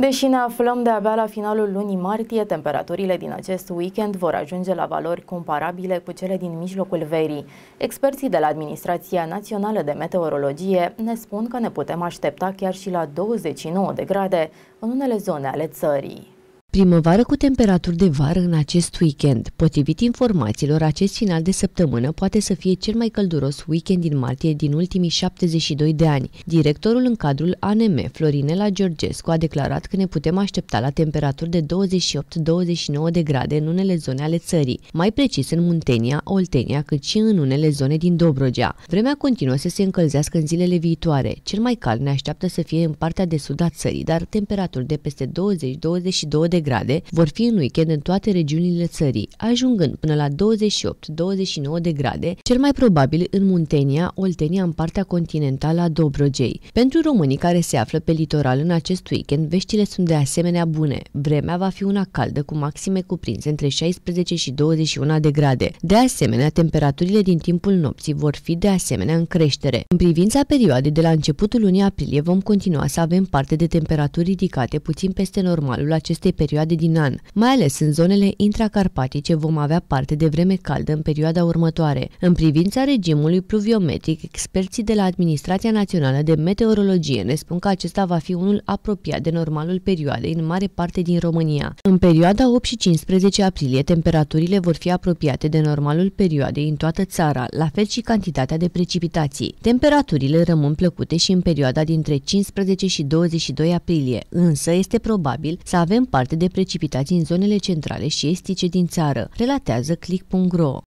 Deși ne aflăm de-abia la finalul lunii martie, temperaturile din acest weekend vor ajunge la valori comparabile cu cele din mijlocul verii. Experții de la Administrația Națională de Meteorologie ne spun că ne putem aștepta chiar și la 29 de grade în unele zone ale țării. Primăvară cu temperaturi de vară în acest weekend. Potrivit informațiilor, acest final de săptămână poate să fie cel mai călduros weekend din martie din ultimii 72 de ani. Directorul în cadrul ANM, Florinela Georgescu, a declarat că ne putem aștepta la temperaturi de 28-29 de grade în unele zone ale țării, mai precis în Muntenia, Oltenia, cât și în unele zone din Dobrogea. Vremea continuă să se încălzească în zilele viitoare. Cel mai cald ne așteaptă să fie în partea de sud a țării, dar temperaturi de peste 20-22 de grade vor fi în weekend în toate regiunile țării, ajungând până la 28-29 de grade, cel mai probabil în Muntenia, Oltenia, în partea continentală a Dobrogei. Pentru românii care se află pe litoral în acest weekend, veștile sunt de asemenea bune. Vremea va fi una caldă cu maxime cuprinse între 16 și 21 de grade. De asemenea, temperaturile din timpul nopții vor fi de asemenea în creștere. În privința perioadei de la începutul lunii aprilie vom continua să avem parte de temperaturi ridicate puțin peste normalul acestei perioade perioade din an. Mai ales în zonele intracarpatice vom avea parte de vreme caldă în perioada următoare. În privința regimului pluviometric, experții de la Administrația Națională de Meteorologie ne spun că acesta va fi unul apropiat de normalul perioadei în mare parte din România. În perioada 8 și 15 aprilie, temperaturile vor fi apropiate de normalul perioadei în toată țara, la fel și cantitatea de precipitații. Temperaturile rămân plăcute și în perioada dintre 15 și 22 aprilie, însă este probabil să avem parte de precipitații în zonele centrale și estice din țară, relatează click.ro.